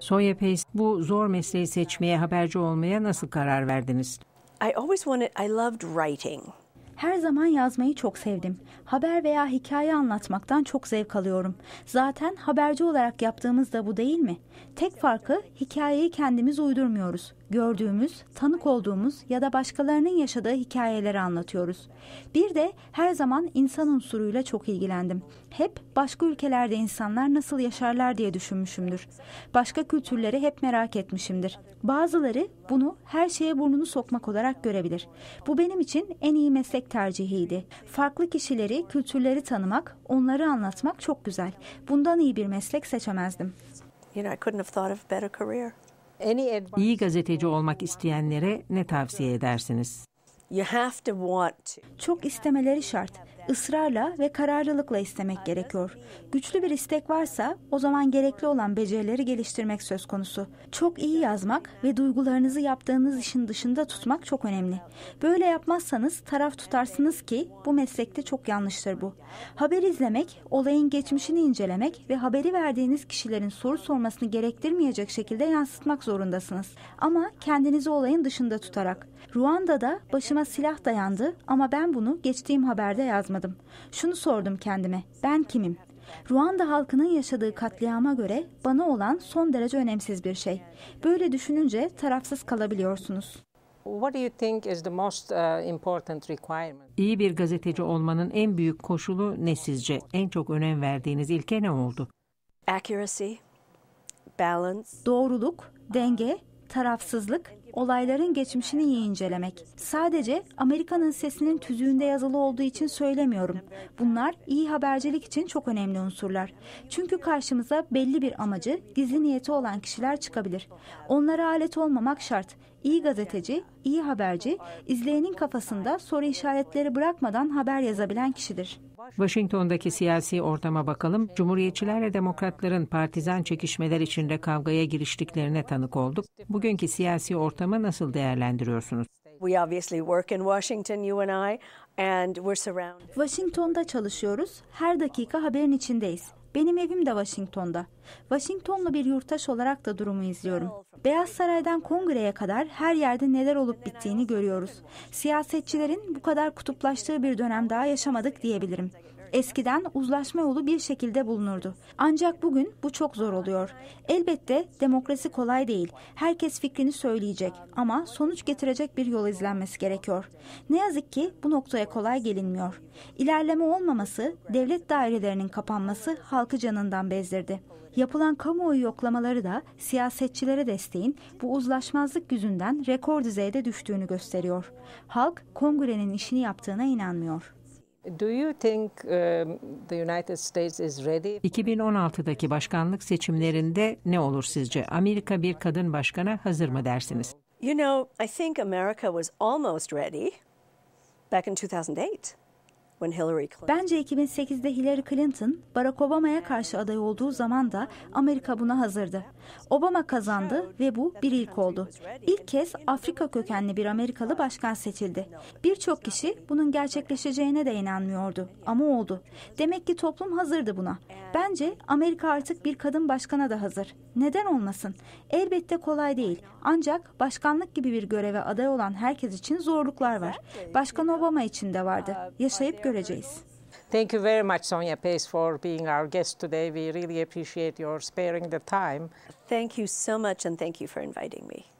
Sonya Pace, bu zor mesleği seçmeye, haberci olmaya nasıl karar verdiniz? I always wanted, I loved writing. Her zaman yazmayı çok sevdim. Haber veya hikaye anlatmaktan çok zevk alıyorum. Zaten haberci olarak yaptığımız da bu değil mi? Tek farkı hikayeyi kendimiz uydurmuyoruz gördüğümüz, tanık olduğumuz ya da başkalarının yaşadığı hikayeleri anlatıyoruz. Bir de her zaman insan unsuruyla çok ilgilendim. Hep başka ülkelerde insanlar nasıl yaşarlar diye düşünmüşümdür. Başka kültürleri hep merak etmişimdir. Bazıları bunu her şeye burnunu sokmak olarak görebilir. Bu benim için en iyi meslek tercihiydi. Farklı kişileri, kültürleri tanımak, onları anlatmak çok güzel. Bundan iyi bir meslek seçemezdim. You know, I couldn't have thought of a better career. İyi gazeteci olmak isteyenlere ne tavsiye edersiniz? Çok istemeleri şart ısrarla ve kararlılıkla istemek gerekiyor. Güçlü bir istek varsa o zaman gerekli olan becerileri geliştirmek söz konusu. Çok iyi yazmak ve duygularınızı yaptığınız işin dışında tutmak çok önemli. Böyle yapmazsanız taraf tutarsınız ki bu meslekte çok yanlıştır bu. Haber izlemek, olayın geçmişini incelemek ve haberi verdiğiniz kişilerin soru sormasını gerektirmeyecek şekilde yansıtmak zorundasınız. Ama kendinizi olayın dışında tutarak. Ruanda'da başıma silah dayandı ama ben bunu geçtiğim haberde yazmadım anlamadım. Şunu sordum kendime. Ben kimim? Ruanda halkının yaşadığı katliama göre bana olan son derece önemsiz bir şey. Böyle düşününce tarafsız kalabiliyorsunuz. Uh, İyi bir gazeteci olmanın en büyük koşulu ne sizce? En çok önem verdiğiniz ilke ne oldu? Accuracy, balance. Doğruluk, denge, tarafsızlık olayların geçmişini iyi incelemek. Sadece Amerika'nın sesinin tüzüğünde yazılı olduğu için söylemiyorum. Bunlar iyi habercilik için çok önemli unsurlar. Çünkü karşımıza belli bir amacı, gizli niyeti olan kişiler çıkabilir. Onlara alet olmamak şart. İyi gazeteci, iyi haberci, izleyenin kafasında soru işaretleri bırakmadan haber yazabilen kişidir. Washington'daki siyasi ortama bakalım. Cumhuriyetçilerle demokratların partizan çekişmeler içinde kavgaya giriştiklerine tanık olduk. Bugünkü siyasi ortamı nasıl değerlendiriyorsunuz? We obviously work in Washington, you and I, and we're surrounded. Washington'da çalışıyoruz. Her dakika haberin içindeyiz. Benim evim de Washington'da. Washingtonlu bir yurttaş olarak da durumu izliyorum. Beyaz Saray'dan kongreye kadar her yerde neler olup bittiğini görüyoruz. Siyasetçilerin bu kadar kutuplaştığı bir dönem daha yaşamadık diyebilirim. Eskiden uzlaşma yolu bir şekilde bulunurdu. Ancak bugün bu çok zor oluyor. Elbette demokrasi kolay değil. Herkes fikrini söyleyecek ama sonuç getirecek bir yol izlenmesi gerekiyor. Ne yazık ki bu noktaya kolay gelinmiyor. İlerleme olmaması, devlet dairelerinin kapanması halkı canından bezdirdi. Yapılan kamuoyu yoklamaları da siyasetçilere desteğin bu uzlaşmazlık yüzünden rekor düzeyde düştüğünü gösteriyor. Halk kongrenin işini yaptığına inanmıyor. 2016'daki um, başkanlık seçimlerinde ne olur sizce? Amerika bir kadın başkana hazır mı dersiniz? You know, I think America was almost ready back in 2008. Bence 2008'de Hillary Clinton, Barack Obama'ya karşı aday olduğu zaman da Amerika buna hazırdı. Obama kazandı ve bu bir ilk oldu. İlk kez Afrika kökenli bir Amerikalı başkan seçildi. Birçok kişi bunun gerçekleşeceğine de inanmıyordu ama oldu. Demek ki toplum hazırdı buna. Bence Amerika artık bir kadın başkana da hazır. Neden olmasın? Elbette kolay değil. Ancak başkanlık gibi bir göreve aday olan herkes için zorluklar var. Başkan Obama için de vardı. Yaşayıp göreceğiz. Thank you very much, Sonia Pace, for being our guest today. We really appreciate your sparing the time. Thank you so much, and thank you for inviting me.